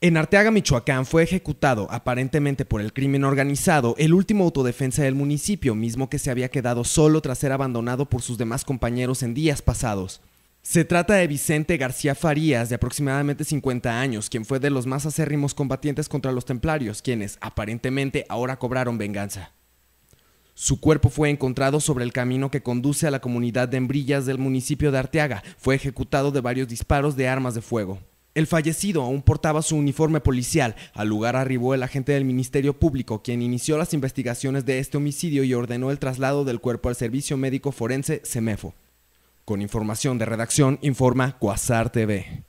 En Arteaga, Michoacán, fue ejecutado, aparentemente por el crimen organizado, el último autodefensa del municipio, mismo que se había quedado solo tras ser abandonado por sus demás compañeros en días pasados. Se trata de Vicente García Farías, de aproximadamente 50 años, quien fue de los más acérrimos combatientes contra los templarios, quienes, aparentemente, ahora cobraron venganza. Su cuerpo fue encontrado sobre el camino que conduce a la comunidad de Embrillas del municipio de Arteaga. Fue ejecutado de varios disparos de armas de fuego. El fallecido aún portaba su uniforme policial. Al lugar arribó el agente del Ministerio Público, quien inició las investigaciones de este homicidio y ordenó el traslado del cuerpo al Servicio Médico Forense CEMEFO. Con información de redacción, informa Cuasar TV.